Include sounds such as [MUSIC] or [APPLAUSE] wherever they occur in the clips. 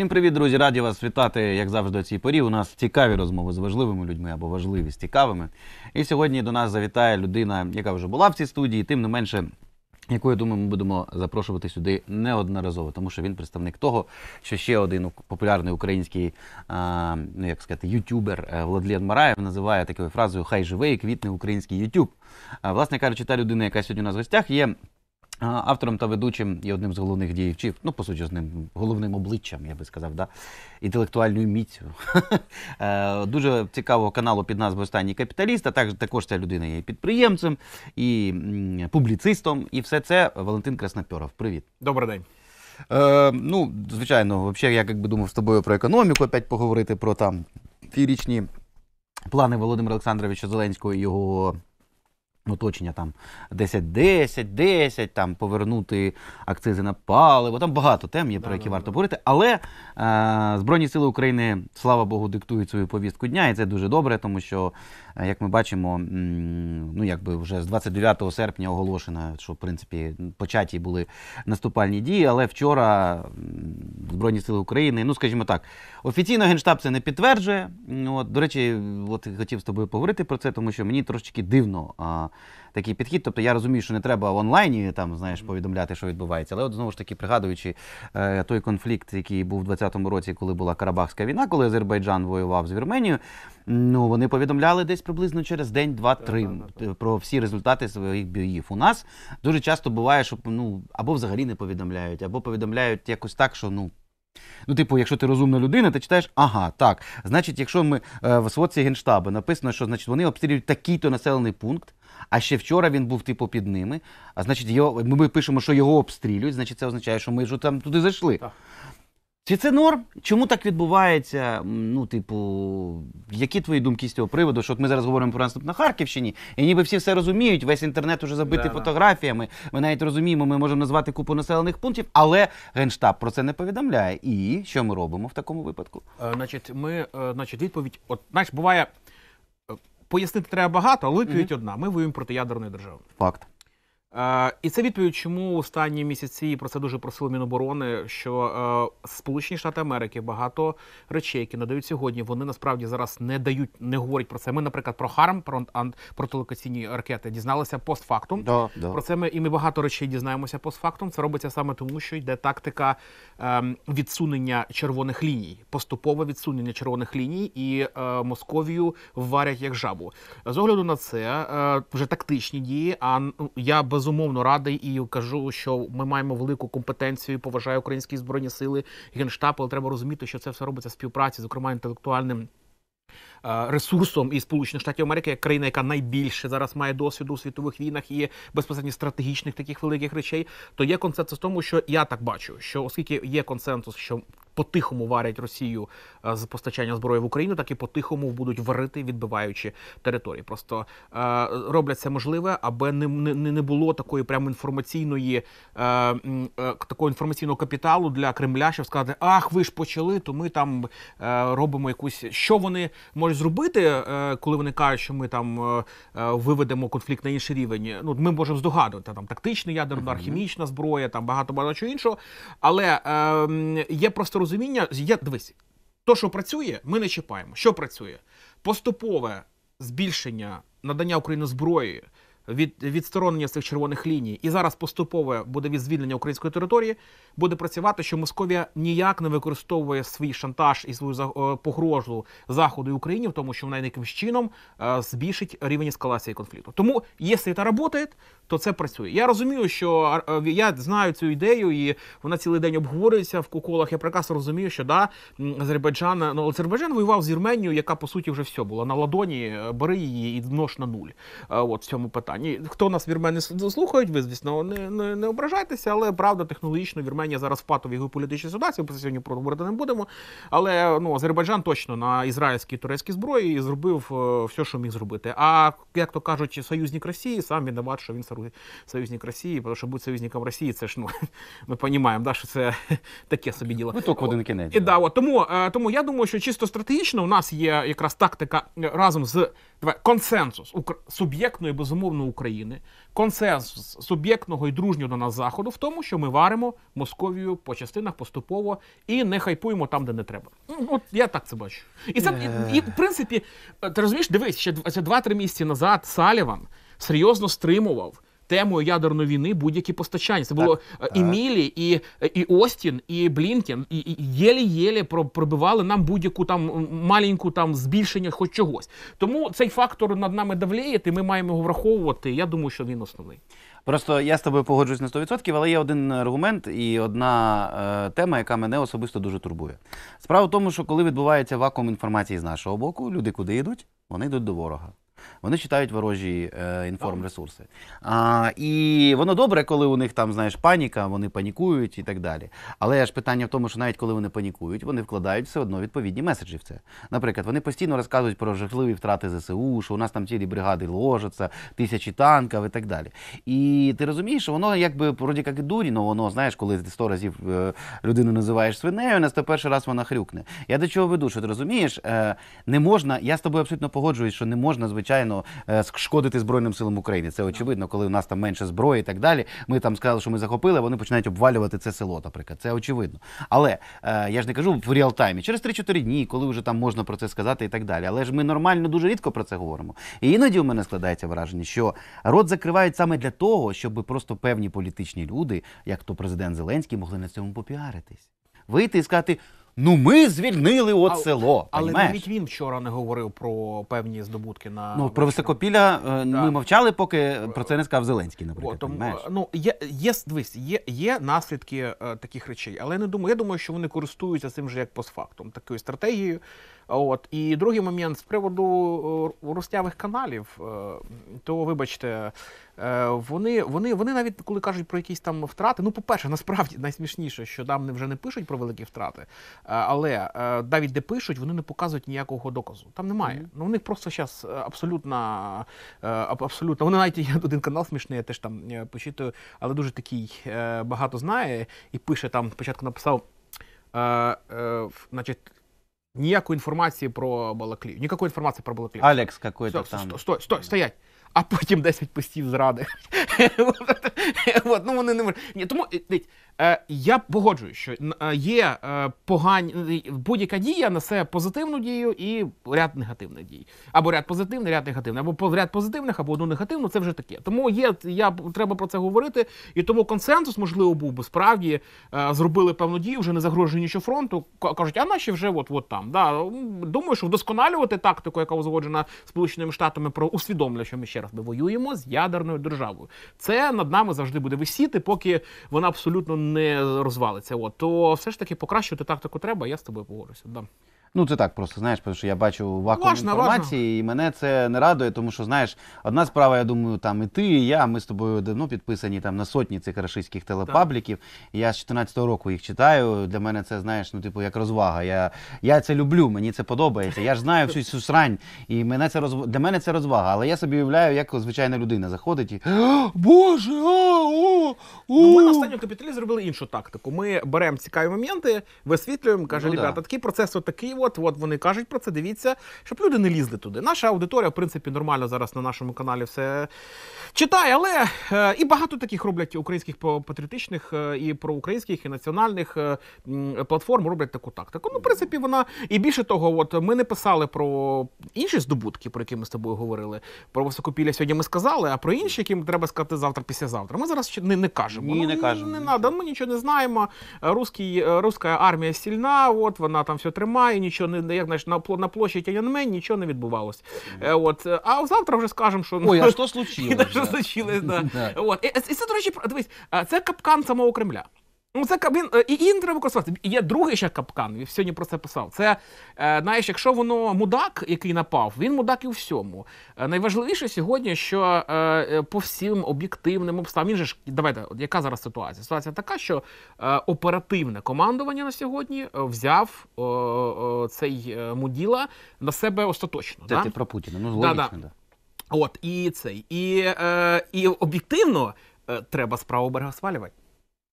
Всім привіт, друзі! Раді вас вітати, як завжди, о цій порі. У нас цікаві розмови з важливими людьми або важливі з цікавими. І сьогодні до нас завітає людина, яка вже була в цій студії, тим не менше, яку я думаю, ми будемо запрошувати сюди неодноразово, тому що він представник того, що ще один популярний український, а, ну як сказати, ютюбер е, Владлен Мараєв називає такою фразою Хай живе і квітне український ютюб. Власне кажучи, та людина, яка сьогодні у нас в гостях, є. Автором та ведучим і одним з головних діячів, ну по суті, з ним головним обличчям, я би сказав, да? інтелектуальною міцю [LAUGHS] е, дуже цікавого каналу під назвою Останній капіталіст. А також, ця людина є і підприємцем, і публіцистом. І все це Валентин Краснопьоров. Привіт, добрий день. Е, Ну, звичайно, взагалі, я якби думав з тобою про економіку, опять поговорити про там ті річні плани Володимира Олександровича Зеленського і його оточення там 10-10, 10, там повернути акцизи на паливо. Там багато тем є, про які варто говорити. Але е, Збройні Сили України, слава Богу, диктують свою повістку дня, і це дуже добре, тому що, е, як ми бачимо, ну якби вже з 29 серпня оголошено, що в принципі початі були наступальні дії. Але вчора Збройні Сили України, ну скажімо так, офіційно Генштаб це не підтверджує. От, До речі, от хотів з тобою поговорити про це, тому що мені трошечки дивно такий підхід. Тобто я розумію, що не треба в онлайні там знаєш повідомляти, що відбувається. Але от знову ж таки, пригадуючи е, той конфлікт, який був у 2020 році, коли була Карабахська війна, коли Азербайджан воював з Вірменією. Ну вони повідомляли десь приблизно через день, два-три про всі результати своїх боїв. У нас дуже часто буває, що ну або взагалі не повідомляють, або повідомляють якось так, що ну. Ну, типу, якщо ти розумна людина, ти читаєш, ага, так. Значить, якщо ми е, в сводці генштабу написано, що значить вони обстрілюють такий-то населений пункт, а ще вчора він був типу під ними. А значить, його ми пишемо, що його обстрілюють, значить, це означає, що ми вже там туди зайшли. Так. Чи це норм? Чому так відбувається? Ну, типу, які твої думки з цього приводу? Що от ми зараз говоримо про наступ на Харківщині, і ніби всі все розуміють, весь інтернет уже забитий Да-да. фотографіями. Ми навіть розуміємо, ми можемо назвати купу населених пунктів, але Генштаб про це не повідомляє. І що ми робимо в такому випадку? Е, значить, ми, е, значить, відповідь, от знаєш, буває, е, пояснити треба багато, але відповідь одна. Ми воюємо проти ядерної держави. Факт. Е, і це відповідь, чому останні місяці про це дуже просили Міноборони, що е, Сполучені Штати Америки багато речей, які надають сьогодні, вони насправді зараз не дають, не говорять про це. Ми, наприклад, про харм про протилокаційні ракети дізналися постфактум. Да, да. Про це ми і ми багато речей дізнаємося постфактум. Це робиться саме тому, що йде тактика ем, відсунення червоних ліній, поступове відсунення червоних ліній, і е, Московію варять як жабу. З огляду на це вже тактичні дії. А ну, я без безумовно радий і кажу, що ми маємо велику компетенцію. Поважаю українські збройні сили генштаб, але треба розуміти, що це все робиться в співпраці, зокрема інтелектуальним. Е, ресурсом і сполучених штатів Америки як країна, яка найбільше зараз має досвіду у світових війнах і безпосередньо стратегічних таких великих речей, то є консенсус в тому, що я так бачу, що оскільки є консенсус, що по-тихому варять Росію е, з постачання зброї в Україну, так і по-тихому будуть варити, відбиваючи території. Просто е, роблять це можливе, аби не не, не було такої прямо інформаційної е, е, такого інформаційного капіталу для Кремля, щоб сказати, ах, ви ж почали, то ми там е, робимо якусь що вони можуть зробити, е, коли вони кажуть, що ми там е, е виведемо конфлікт на інший рівень. Ну ми можемо здогадувати там тактичний ядерний удар, хімічна зброя, там багато багато чого іншого, але е, є просто розуміння, розуміння, я дивись, то, що працює, ми не чіпаємо. Що працює? Поступове збільшення надання Україні зброї від відсторонення цих червоних ліній, і зараз поступове буде від звільнення української території, буде працювати, що Московія ніяк не використовує свій шантаж і свою е, погрожу заходу і Україні, в тому, що вона якимсь чином е, збільшить рівень ескалації конфлікту. Тому якщо це працює, то це працює. Я розумію, що е, я знаю цю ідею, і вона цілий день обговорюється в куколах. Я прекрасно розумію, що да Азербайджан ну Азербайджан воював з Вірменією, яка по суті вже все була на ладоні. Бери її і множ на нуль. От в цьому питанні. Ні, хто нас вірмени слухають, ви звісно не, не не, ображайтеся, але правда, технологічно Вірменія зараз в патовій геополітичній ситуації. Про це сьогодні проговорити не будемо. Але ну Азербайджан точно на ізраїльській турецькій зброї зробив е, все, що міг зробити. А як то кажуть, союзник Росії сам виноват, що він союзник Росії, тому що бути союзником Росії, це ж ну [LAUGHS] ми розуміємо, да, що це [LAUGHS] таке собі діло. Виток в один кінець. да, от, тому, е, тому я думаю, що чисто стратегічно у нас є якраз тактика разом з давай, консенсус суб'єктної безумовно України, консенсус суб'єктного і дружнього до нас заходу в тому, що ми варимо Московію по частинах поступово і не хайпуємо там, де не треба. Ну, от я так це бачу. І сам і, і в принципі, ти розумієш, дивись, ще два-три місяці назад Саліван серйозно стримував темою ядерної війни будь-які постачання. Це було е, так, і Мілі, і е, і Остін, і Блінкен, і, і єлі-єлі пробивали нам будь-яку там маленьку там збільшення, хоч чогось. Тому цей фактор над нами давліє, і Ми маємо його враховувати. Я думаю, що він основний. Просто я з тобою погоджуюсь на 100%, але є один аргумент і одна е, тема, яка мене особисто дуже турбує. Справа в тому, що коли відбувається вакуум інформації з нашого боку, люди куди йдуть? Вони йдуть до ворога. Вони читають ворожі е, інформресурси. А, І воно добре, коли у них там знаєш паніка, вони панікують і так далі. Але ж питання в тому, що навіть коли вони панікують, вони вкладають все одно відповідні меседжі в це. Наприклад, вони постійно розказують про жахливі втрати ЗСУ, що у нас там цілі бригади ложаться, тисячі танків і так далі. І ти розумієш, що воно якби вроді як і дурі, але воно знаєш, коли ти сто разів е, людину називаєш свинею, на сто перший раз вона хрюкне. Я до чого веду, що ти розумієш, е, не можна, я з тобою абсолютно погоджуюсь, що не можна звичайно звичайно, е, шкодити Збройним силам України. Це очевидно, коли у нас там менше зброї і так далі. Ми там сказали, що ми захопили, вони починають обвалювати це село, наприклад. Це очевидно. Але е, я ж не кажу в реалтаймі, через 3-4 дні, коли вже там можна про це сказати і так далі. Але ж ми нормально дуже рідко про це говоримо. І іноді у мене складається враження, що рот закривають саме для того, щоб просто певні політичні люди, як то президент Зеленський, могли на цьому попіаритись. Вийти і сказати. Ну ми звільнили от А- село. Але понімаєш? навіть він вчора не говорив про певні здобутки на Ну про високопілля е, ми мовчали, поки про це не сказав Зеленський, О, наприклад. тому, ну є, є дивись, є, є наслідки е, таких речей, але я не думаю. Я думаю, що вони користуються цим же як постфактом, такою стратегією. От і другий момент з приводу е, рустявих каналів, е, то вибачте, е, вони вони вони навіть коли кажуть про якісь там втрати. Ну, по-перше, насправді найсмішніше, що там вже не пишуть про великі втрати, але навіть де пишуть, вони не показують ніякого доказу. Там немає. Mm -hmm. Ну у них просто зараз абсолютно абсолютно. Вони навіть є один канал смішний, я теж там почитую, але дуже такий багато знає і пише там. Спочатку написав. Е, е, значить, Ніякої інформації про Балаклію. Ніякої інформації про Балаклію. Алекс какой-то там. Стой, стой, стой, стоять. А потім 10 постів зради. [LAUGHS] От, ну вони не можуть. Ні, тому дивіться, Е, я погоджую, що е, є е, погані будь-яка дія несе позитивну дію і ряд негативних дій. Або ряд позитивний, ряд негативний, або ряд позитивних, або одну негативну це вже таке. Тому є я треба про це говорити. І тому консенсус, можливо, був би справді зробили певну дію, вже не загрожує нічого фронту. Кажуть, а наші вже от от там. Да. Думаю, що вдосконалювати тактику, яка узгоджена Сполученими Штатами, про усвідомлення, що ми ще раз ми воюємо з ядерною державою. Це над нами завжди буде висіти, поки вона абсолютно не розвалиться. От то все ж таки покращувати тактику треба. Я з тобою погоджуся. Да. Ну, це так просто, знаєш, тому що я бачу вакуум важно, інформації, важно. і мене це не радує, тому що, знаєш, одна справа, я думаю, там і ти, і я. Ми з тобою давно ну, підписані там на сотні цих рашистських телепабліків. Так. Я з 2014 року їх читаю. Для мене це, знаєш, ну, типу, як розвага. Я я це люблю, мені це подобається. Я ж знаю всю цю срань, і мене це розв... для мене це розвага. Але я собі уявляю, як звичайна людина заходить і. «Е, боже! А, о, о. Ну, Ми на останньому капіталі зробили іншу тактику. Ми беремо цікаві моменти, висвітлюємо, каже, ну, ребята, да. такий процес отакий от от вони кажуть про це. Дивіться, щоб люди не лізли туди. Наша аудиторія, в принципі, нормально зараз на нашому каналі все е, читає, але е, і багато таких роблять українських патріотичних е, і проукраїнських, і національних е, платформ роблять таку тактику. Ну, в принципі, вона і більше того, от ми не писали про інші здобутки, про які ми з тобою говорили. Про високопілля сьогодні ми сказали, а про інші, які треба сказати завтра, післязавтра. Ми зараз ще не, не кажемо. Ні, не ну, кажемо. Не треба, ми нічого не знаємо. Руський, е, руська армія сильна, от вона там все тримає нічого не як знаєш, на на площі Тяньаньмен нічого не відбувалося. Е, от е, а завтра вже скажемо, що Ой, а [LAUGHS] що случилось? Що случилось, да. [LAUGHS] От і це до речі, дивись, це капкан самого Кремля. Ну, це він е, і їм треба користуватися. Є другий ще капкан. Він сьогодні про це писав. Це е, знаєш, якщо воно мудак, який напав, він мудак і у всьому. Е, найважливіше сьогодні, що по всім об'єктивним обставинам, він же давайте, яка зараз ситуація? Ситуація така, що оперативне командування на сьогодні взяв цей муділа на себе остаточно. Це да? ти типу про Путіна. Ну логічно, да. От і цей, і, і об'єктивно треба справу берега свалювати.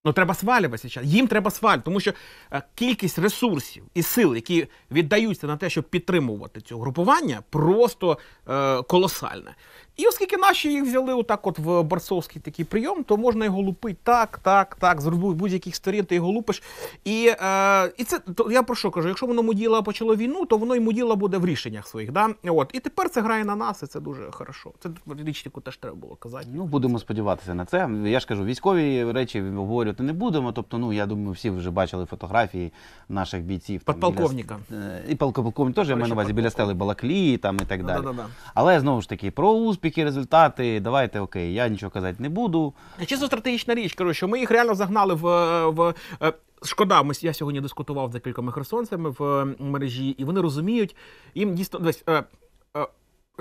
Ну, треба свалюватися. зараз. Їм треба свалювати, тому що е, кількість ресурсів і сил, які віддаються на те, щоб підтримувати цього групування, просто е, колосальна. І оскільки наші їх взяли отак от в борцовський такий прийом, то можна його лупити так, так, так, з будь-яких сторін ти його лупиш. І е, і це то я про що кажу? Якщо воно Муділа почало війну, то воно і Муділа буде в рішеннях своїх. Да? От. І тепер це грає на нас, і це дуже хорошо. Це річнику теж треба було казати. Ну будемо сподіватися на це. Я ж кажу, військові речі обговорювати не будемо. Тобто, ну я думаю, всі вже бачили фотографії наших бійців. Там, Подполковника. Біля... Е, і полковник теж я маю на увазі біля стели Балаклії там і так далі. Да -да -да. Але знову ж таки про успіх успіхи, результати. Давайте окей, я нічого казати не буду. Е, чисто стратегічна річ, кажу, що ми їх реально загнали в. Е, в е, Шкода, ми я сьогодні дискутував за кількома херсонцями в мережі, і вони розуміють їм дійсно десь.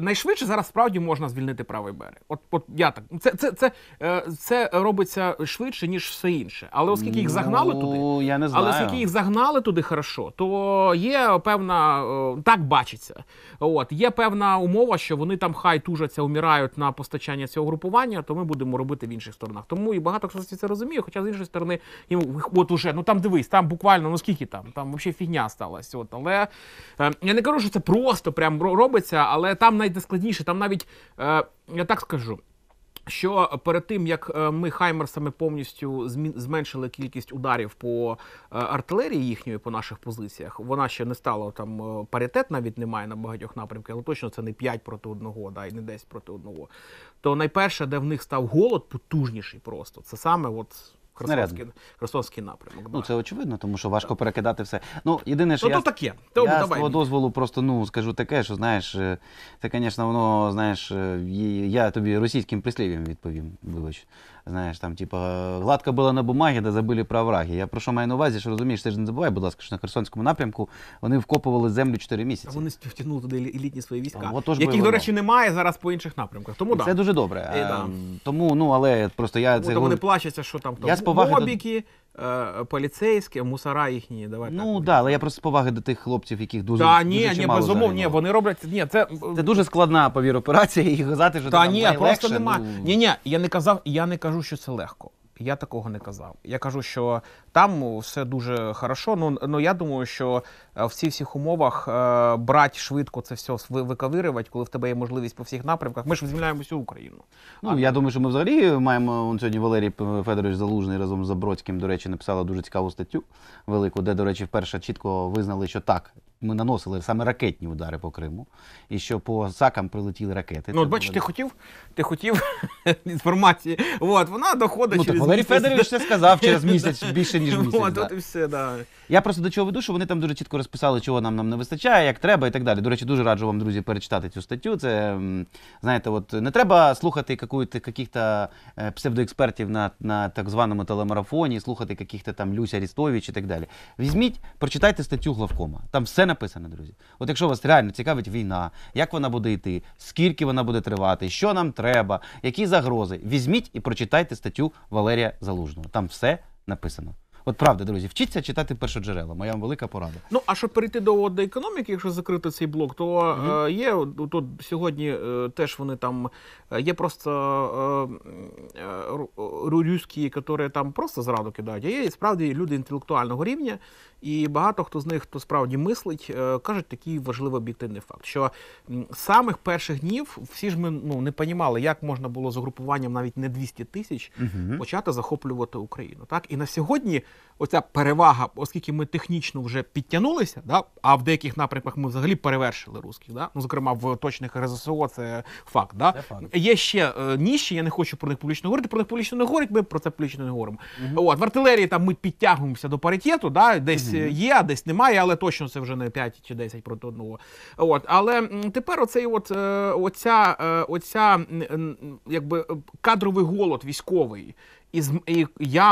Найшвидше зараз справді можна звільнити правий берег. От, от я так це це, це, е, це робиться швидше, ніж все інше. Але оскільки їх загнали ну, туди, я не знаю. але оскільки їх загнали туди хорошо, то є певна е, так бачиться. От є певна умова, що вони там хай тужаться, умирають на постачання цього групування, то ми будемо робити в інших сторонах. Тому і багато хто це розуміє, хоча з іншої сторони йому от уже ну там дивись, там буквально ну скільки там, там взагалі фігня сталася. От але е, я не кажу, що це просто прям робиться, але там на навіть не складніше, там навіть е, я так скажу. Що перед тим як е, ми хаймерсами повністю зменшили кількість ударів по е, артилерії їхньої по наших позиціях, вона ще не стала там е, паритет, навіть немає на багатьох напрямках, але точно це не 5 проти одного, да і не 10 проти одного. То найперше, де в них став голод потужніший, просто це саме от Херсонський, Херсонський напрямок. Ну, да. Ну це очевидно, тому що важко перекидати все. Ну єдине, що ну, я, то таке. То я давай. з твого дозволу просто ну скажу таке, що знаєш, е, це, звісно, воно знаєш, е, я тобі російським прислів'ям відповім. Вибач знаєш, там, типу, гладко було на бумагі, де забили про враги. Я про що маю на увазі, що розумієш, ти ж не забувай, будь ласка, що на Херсонському напрямку вони вкопували землю 4 місяці. А вони втягнули туди елітні свої війська, О, яких, бойовно. до речі, немає зараз по інших напрямках. Тому да. Це дуже добре. Е, да. Ем, тому, ну, але просто я... Тому це... вони плачуться, що там хто мобіки. До... Е, поліцейські, мусора їхні. Давайте ну так, да, але я просто з поваги до тих хлопців, яких дуже Та ні, дуже ні, безумовно, ні, вони роблять. Ні, це е, це дуже складна повір операція. І казати, що та там ні, просто нема. Ну... Ні, ні, я не казав, я не кажу, що це легко. Я такого не казав. Я кажу, що там все дуже хорошо. Ну ну я думаю, що е, в цих всіх умовах е, брати швидко це все виковирювати, коли в тебе є можливість по всіх напрямках. Ми ж звільняємо всю Україну. Ну а, я думаю, що ми взагалі маємо он сьогодні. Валерій Федорович Залужний разом з Забродським, до речі, написала дуже цікаву статтю велику, де, до речі, вперше чітко визнали, що так ми наносили саме ракетні удари по Криму, і що по САКам прилетіли ракети. Ну, бачиш, ти хотів ти хотів [LAUGHS] інформації. От, Вона доходить. Ну, через Валерій Федорович це сказав через [LAUGHS] місяць, більше, ніж місяць. От, да. от і все, да. Я просто до чого веду, що вони там дуже чітко розписали, чого нам нам не вистачає, як треба і так далі. До речі, дуже раджу вам, друзі, перечитати цю статтю. Це, знаєте, от не треба слухати яких е, псевдоекспертів на на так званому телемарафоні, слухати яких там Люся Рістович і так далі. Візьміть, прочитайте статтю главкома. Там все все написано, друзі. От якщо вас реально цікавить війна, як вона буде йти, скільки вона буде тривати, що нам треба, які загрози, візьміть і прочитайте статтю Валерія Залужного. Там все написано. От правда, друзі, вчіться читати першоджерела. Моя вам велика порада. Ну а щоб перейти до економіки, якщо закрити цей блок, то mm -hmm. е, є тут сьогодні е, теж вони там е, є просто е, е, які там просто зраду кидають. А є справді люди інтелектуального рівня, і багато хто з них, хто справді мислить, е, кажуть такий важливий об'єктивний факт, що з самих перших днів всі ж ми ну не понімали, як можна було з угрупуванням навіть не 200 тисяч угу. почати захоплювати Україну. Так і на сьогодні оця перевага, оскільки ми технічно вже підтягнулися, да а в деяких напрямках ми взагалі перевершили русських. Да? Ну зокрема в точних РЗСО, це факт. Да? Це Є ще е, ніші, я не хочу про них публічно говорити. Про них публічно не говорять. Ми про це публічно не говоримо. Угу. От в артилерії там ми підтягуємося до паритету, да десь десь е, є, десь немає, але точно це вже не 5 чи 10 проти одного. От, але тепер оцей от е, оця, е, оця якби кадровий голод військовий і і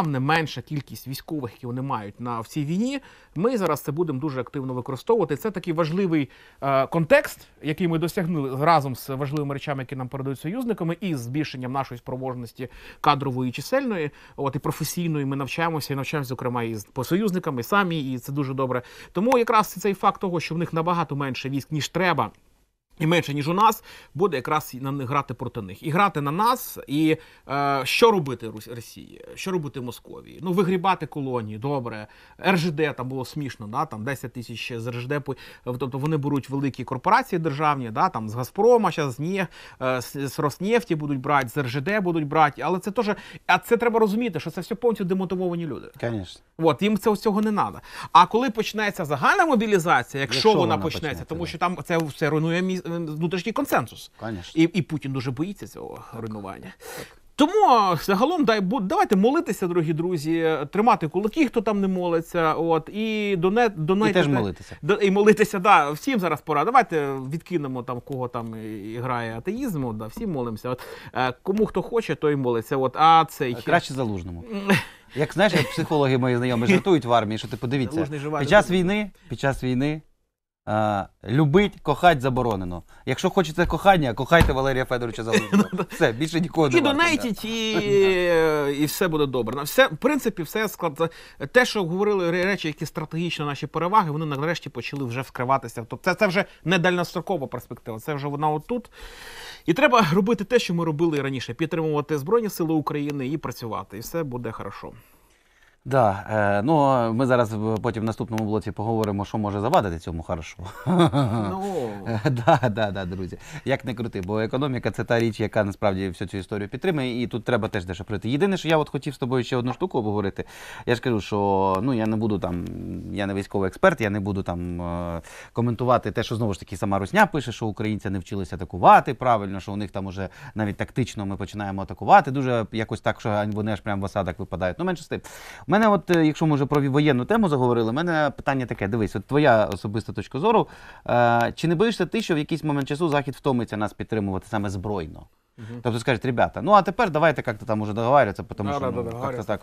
менша кількість військових, які вони мають на в цій війні, ми зараз це будемо дуже активно використовувати. Це такий важливий е, контекст, який ми досягнули разом з важливими речами, які нам передають союзниками, і з збільшенням нашої спроможності кадрової, і чисельної, от і професійної. Ми навчаємося і навчаємося, зокрема, і з по союзниками самі, і це дуже добре. Тому якраз цей факт того, що в них набагато менше військ ніж треба. І менше ніж у нас буде якраз на грати проти них і грати на нас, і е, що робити Росії, що робити Московії? Ну вигрібати колонії, добре. РЖД там було смішно, да там 10 тисяч з РЖД. Тобто вони беруть великі корпорації державні, да там з Газпрома, зараз з ні е, з Роснефті будуть брати, з РЖД будуть брати, але це теж а це треба розуміти, що це все повністю демотивовані люди. Звісно. От їм це цього не треба. А коли почнеться загальна мобілізація, якщо, якщо вона, вона почнеться, почнеться, тому що там це все руйнує міс внутрішній консенсус. Конечно. І і Путін дуже боїться цього руйнування. Так. Тому загалом дай давайте молитися, дорогі друзі, тримати кулаки, хто там не молиться. От і доне донайте, і теж молитися. До, і молитися. Да, всім зараз пора. Давайте відкинемо там кого там і грає атеїзм, Да, всі молимося. От е, кому хто хоче, той молиться. От а цей е, краще залужному. [LAUGHS] Як знаєш, як психологи мої знайомі жартують в армії, що ти подивіться під час війни, під час війни. А, любить, кохать заборонено. Якщо хочете кохання, кохайте Валерія Федоровича Залужного. [LAUGHS] Все, більше нікого не І донатіть, і, і все буде добре. На Все, в принципі, все склад. Те, що говорили речі, які стратегічно наші переваги, вони нарешті почали вже вскриватися. Тобто це, це вже не дальнострокова перспектива, це вже вона отут. І треба робити те, що ми робили раніше: підтримувати Збройні Сили України і працювати. І все буде хорошо. Да, е, ну ми зараз потім в наступному блоці поговоримо, що може завадити цьому хорошо. No. Ну. [LAUGHS] Е, да, да, да, друзі. Як не крути, бо економіка це та річ, яка насправді всю цю історію підтримує, і тут треба теж дещо пройти. Єдине, що я от хотів з тобою ще одну штуку обговорити. Я ж кажу, що ну я не буду там, я не військовий експерт, я не буду там е, коментувати те, що знову ж таки сама Русня пише, що українці не вчилися атакувати правильно, що у них там уже навіть тактично ми починаємо атакувати. Дуже якось так, що вони аж прямо в осадах випадають. Ну менше з тим мене, от, е, якщо ми вже про воєнну тему заговорили, у мене питання таке: дивись, от твоя особиста точка зору. Е, Чи не боїшся ти, що в якийсь момент часу Захід втомиться нас підтримувати саме збройно? Угу. Тобто скажуть, ребята, ну а тепер давайте як-то там уже договарюватися, тому да, що да, ну, да, так.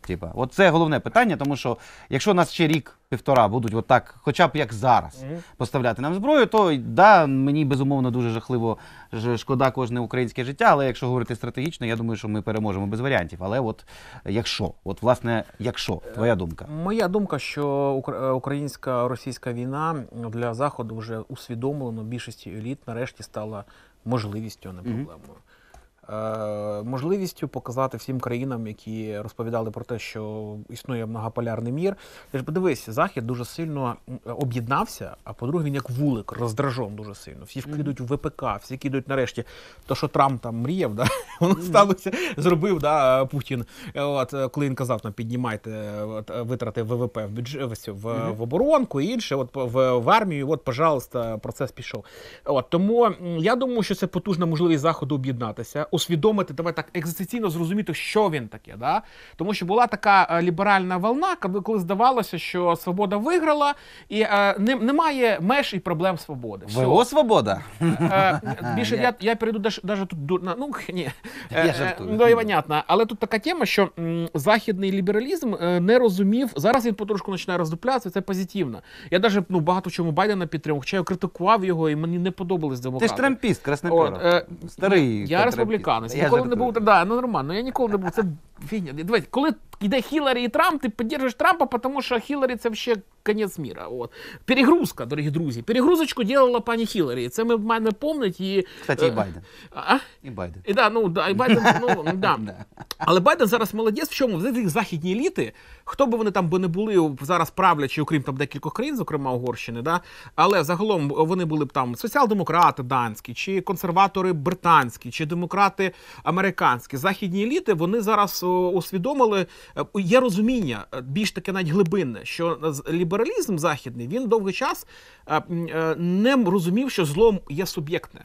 Типа, от це головне питання, тому що якщо нас ще рік півтора будуть отак, хоча б як зараз, mm -hmm. поставляти нам зброю, то да, мені безумовно дуже жахливо шкода кожне українське життя. Але якщо говорити стратегічно, я думаю, що ми переможемо без варіантів. Але от якщо, от власне, якщо е, твоя думка, моя думка, що е, українська російська війна для заходу вже усвідомлено більшість еліт нарешті стала можливістю, а не проблемою. Mm -hmm. Е, можливістю показати всім країнам, які розповідали про те, що існує многополярний мір. Ти ж подивись, захід дуже сильно об'єднався. А по-друге, він як вулик роздражом дуже сильно. Всі ж в ВПК, всі кидуть нарешті. То що Трамп там мріяв, да [LAUGHS] воно сталося, зробив да Путін. Е, от е, коли він казав, там піднімайте витрати ВВП в бюджет в, в оборонку і інше. От в, в армію. От, пожалуйста, процес пішов. От тому я думаю, що це потужна можливість заходу об'єднатися усвідомити, давай так екзистенційно зрозуміти, що він таке. Да? Тому що була така е, ліберальна волна, коли здавалося, що свобода виграла, і е, немає меж і проблем свободи. Все. ВО свобода. Е, е [LAUGHS] більше я я перейду навіть тут до ну [LAUGHS] ні. Я е, жартую. Ну, і Але тут така тема, що м, західний лібералізм не розумів. Зараз він потрошку починає роздуплятися, це позитивно. Я навіть ну, багато чому Байдена підтримав, хоча я критикував його, і мені не подобались демократи. Ти ж трампіст, краснопера. Старий. Я республіканець американець. Ніколи не був. Да, ну нормально. Ну, я ніколи не був. Це фігня. Дивись, коли йде Хіларі і Трамп, ти підтримуєш Трампа, тому що Хіларі це ще конець міра. От. Перегрузка, дорогі друзі. Перегрузочку робила пані Хіларі. Це ми в мене пам'ять. І... Кстати, і е, Байден. А? І Байден. І, да, ну, да, і Байден, ну, [LAUGHS] ну да. Але Байден зараз молодець. В чому? В західні еліти, хто би вони там би не були зараз правлячи, окрім там декількох країн, зокрема Угорщини, да? але загалом вони були б там соціал-демократи данські, чи консерватори британські, чи демократи американські. Західні еліти, вони зараз усвідомили е, є розуміння е, більш таке навіть глибинне, що лібералізм західний він довгий час е, не розумів, що зло є суб'єктне.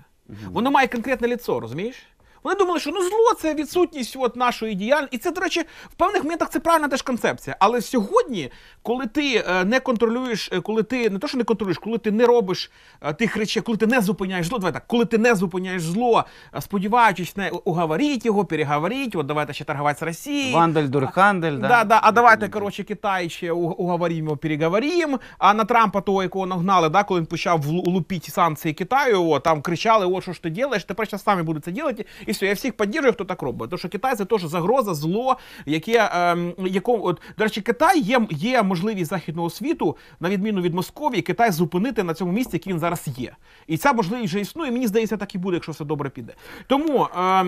Воно має конкретне ліцо, розумієш? Вони думали, що ну зло це відсутність от нашої діяльності. І це, до речі, в певних моментах це правильна теж концепція. Але сьогодні коли ти е, не контролюєш, е, коли ти не то, що не контролюєш, коли ти не робиш е, тих речей, коли ти не зупиняєш зло, давай так, коли ти не зупиняєш зло, сподіваючись не уговоріть його, переговоріть, от давайте ще торгувати з Росією. Вандель, дурхандель, да. Да, да, а давайте, коротше, Китай ще уговоримо, переговоримо. А на Трампа того, якого нагнали, да, коли він почав лупити санкції Китаю, о, там кричали, о, що ж ти робиш, тепер зараз самі будуть це ділити. І все, я всіх підтримую, хто так робить. Тому що Китай це теж загроза, зло, яке, е, ем, якому, от, до речі, Китай є, є можливість західного світу, на відміну від Московії, Китай зупинити на цьому місці, який він зараз є. І ця можливість вже існує. Мені здається, так і буде, якщо все добре піде. Тому е, е,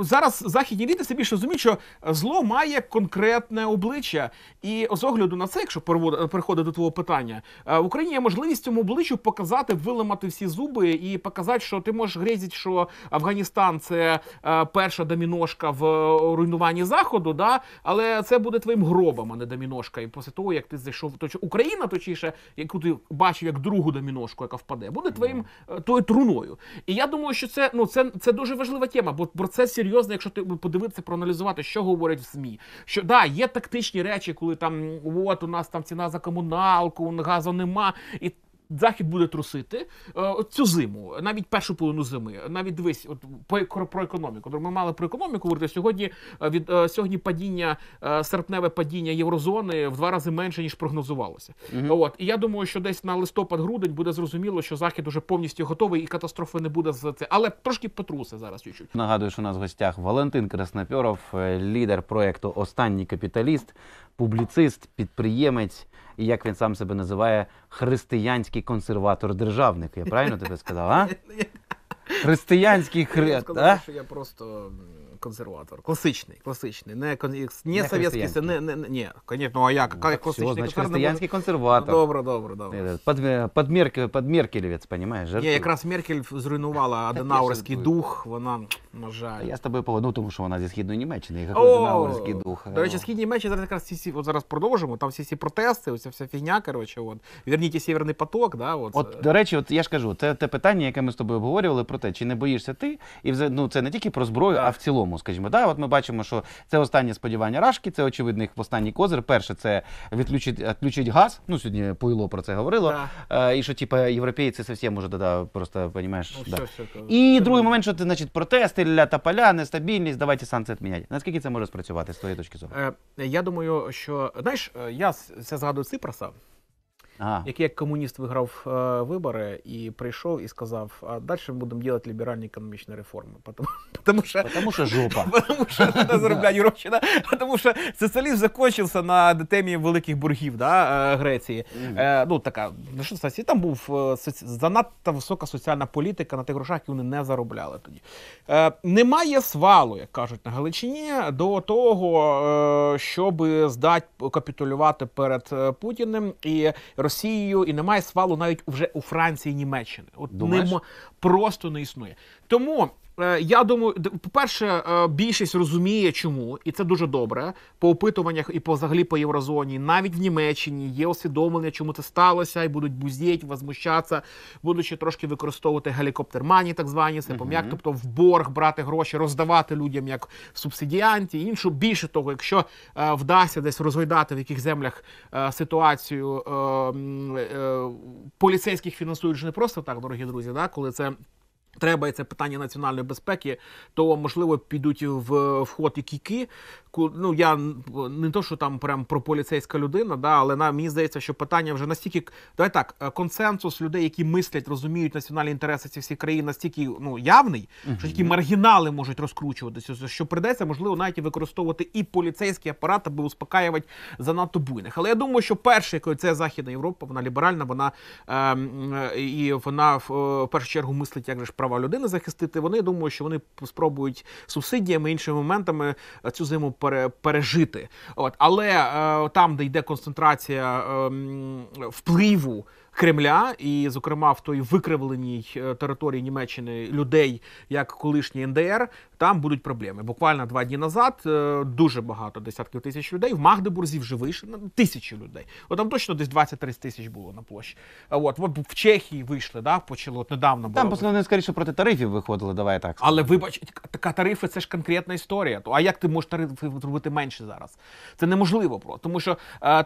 зараз західні літи все більше розуміють, що зло має конкретне обличчя. І з огляду на це, якщо переходити до твого питання, е, в Україні є можливість цьому обличчю показати, виламати всі зуби і показати, що ти можеш грізити, що Афганістан це е, перша доміношка в е, руйнуванні заходу. да? Але це буде твоїм гробом, а не доміношка. І після того, як ти зайшов точ... Україна, точніше, яку ти бачив як другу доміношку, яка впаде, буде твоїм е, тою труною. І я думаю, що це ну це це дуже важлива тема, бо про це серйозно, якщо ти ну, подивитися, проаналізувати, що говорять в СМІ. Що да, є тактичні речі, коли там от у нас там ціна за комуналку, газу нема. І Захід буде трусити е, цю зиму, навіть першу половину зими, навіть дивись, от по про економіку. Ми мали про економіку говорити сьогодні. Е, від е, сьогодні падіння серпневе падіння єврозони в два рази менше ніж прогнозувалося. Угу. От і я думаю, що десь на листопад-грудень буде зрозуміло, що захід уже повністю готовий і катастрофи не буде за це. Але трошки потруси зараз. чуть-чуть. Нагадую, що у нас в гостях Валентин Краснопьоров, лідер проекту Останній капіталіст, публіцист, підприємець і як він сам себе називає, християнський консерватор-державник. Я правильно тебе сказав? а? [LAUGHS] Християнський хрест. Я просто консерватор. Класичний, класичний. Не, кон... не, не совєтський, не, не, не, ні, конечно, ну, а як? Ну, як класичний все, значить, християнський консерватор. Добре, добре, добре. Е, под, е, под, Меркель, под Меркелевець, понимаєш? Ні, якраз Меркель зруйнувала Аденаурський дух, вона, на жаль. Я з тобою погодив, ну, тому що вона зі Східної Німеччини, який аденауерський дух. До речі, Східній Німеччині зараз якраз всі, от зараз продовжимо, там всі ці протести, оця вся фігня, коротше, от. Верніть Сєвєрний поток, да, от. От, до речі, от я ж кажу, це те питання, яке ми з тобою обговорювали про те, чи не боїшся ти, і ну, це не тільки про зброю, а в цілому цьому, скажімо, да, от ми бачимо, що це останнє сподівання Рашки, це очевидний останній козир. Перше, це відключить, відключить газ. Ну сьогодні пойло про це говорило. Да. Е, і що типу, європейці совсем уже може да, просто розумієш. Ну, да. і все, другий момент, що ти значить протести, ля та поля, нестабільність, давайте санкції відміняти. Наскільки це може спрацювати з твоєї точки зору? Е, я думаю, що знаєш, е, я це згадую Ципроса ага. який як комуніст виграв е, вибори і прийшов і сказав: а далі ми будемо робити ліберальні економічні реформи. [LAUGHS] тому що потому що жопа. Потому [LAUGHS] що не заробляє Європщина, тому що соціалізм закінчився на темі великих боргів да, е, Греції. Mm. Е, ну така ну, що стасі, там був е, соці... занадто висока соціальна політика на тих грошах, які вони не заробляли тоді. Е, немає свалу, як кажуть на Галичині, до того, е, щоб здать капітулювати перед е, Путіним і. Росією і немає свалу навіть вже у Франції, Німеччини. От нема просто не існує. Тому Е, я думаю, по-перше, е, більшість розуміє, чому, і це дуже добре. По опитуваннях і по взагалі по єврозоні, навіть в Німеччині є усвідомлення, чому це сталося, і будуть бузіть, возмущатися, будучи трошки використовувати гелікоптермані, так звані це пом'як, тобто в борг брати гроші, роздавати людям як субсидіанті. Іншу більше того, якщо е, вдасться десь розгойдати в яких землях е, ситуацію е, е, поліцейських фінансують не просто так, дорогі друзі, да, коли це. Треба і це питання національної безпеки, то можливо підуть в вход і кіки. Ну я не то, що там прям про поліцейська людина, да, але на мені здається, що питання вже настільки давай так. Е, консенсус людей, які мислять, розуміють національні інтереси ці всіх країн, настільки ну явний, угу. що тільки маргінали можуть розкручуватися. Що придеться, можливо, навіть використовувати і поліцейський апарат, аби успокаювати занадто буйних. Але я думаю, що перше, якою це Західна Європа, вона ліберальна, вона ем, е, і вона е, в першу чергу мислить, як же ж права людини захистити. Вони я думаю, що вони спробують субсидіями іншими моментами е, цю зиму пере, пережити. От але е, там, де йде концентрація е, впливу. Кремля, і, зокрема, в той викривленій е, території Німеччини людей, як колишній НДР, там будуть проблеми. Буквально два дні назад е, дуже багато десятків тисяч людей. В Магдебурзі вже вийшли на ну, тисячі людей. От там точно десь 20-30 тисяч було на площі. Е, от от в Чехії вийшли, да, почало от недавно було. Там просто не скоріше проти тарифів виходили. Давай так. Але вибач, така тарифи це ж конкретна історія. То а як ти можеш тарифи зробити менше зараз? Це неможливо, про тому що